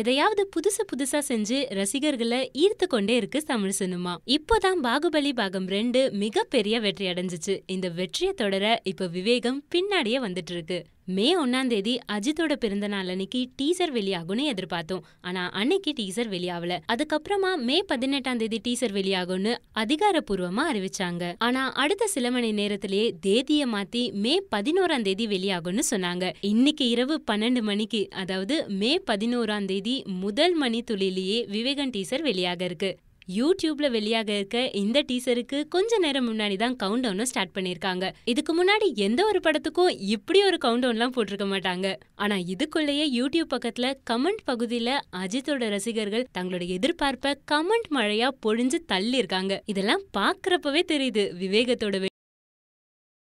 எதையாவது புதுசு புதுசா செஞ்சு ரசிகர்களை ஈர்த்து கொண்டே இருக்கு தமிழ் சினிமா இப்போதான் பாகுபலி பாகம் ரெண்டு மிகப்பெரிய வெற்றி அடைஞ்சிச்சு இந்த வெற்றியை தொடர இப்ப விவேகம் பின்னாடியே வந்துட்டு இருக்கு மே ஒன்னாம் தேதி அஜித்தோட பிறந்த நாள் அன்னைக்கு டீசர் வெளியாகும்னு எதிர்பார்த்தோம் ஆனா அன்னைக்கு டீசர் வெளியாகல அதுக்கப்புறமா மே பதினெட்டாம் தேதி டீசர் வெளியாகும்னு அதிகாரப்பூர்வமா அறிவிச்சாங்க ஆனா அடுத்த சில மணி நேரத்திலேயே தேதிய மாத்தி மே பதினோராம் தேதி வெளியாகும்னு சொன்னாங்க இன்னைக்கு இரவு பன்னெண்டு மணிக்கு அதாவது மே பதினோராம் தேதி முதல் மணி துளிலேயே விவேகன் டீசர் வெளியாக இருக்கு யூடியூப்ல வெளியாக இருக்க இந்த டீசருக்கு கொஞ்ச நேரம் முன்னாடி தான் கவுண்ட் டவுனும் ஸ்டார்ட் பண்ணியிருக்காங்க இதுக்கு முன்னாடி எந்த ஒரு படத்துக்கும் இப்படி ஒரு கவுண்ட் டவுன்லாம் போட்டிருக்க மாட்டாங்க ஆனா இதுக்குள்ளேயே யூடியூப் பக்கத்துல கமெண்ட் பகுதியில அஜித்தோட ரசிகர்கள் தங்களோட எதிர்பார்ப்ப கமெண்ட் மழையா பொழிஞ்சு தள்ளி இருக்காங்க இதெல்லாம் பாக்குறப்பவே தெரியுது விவேகத்தோட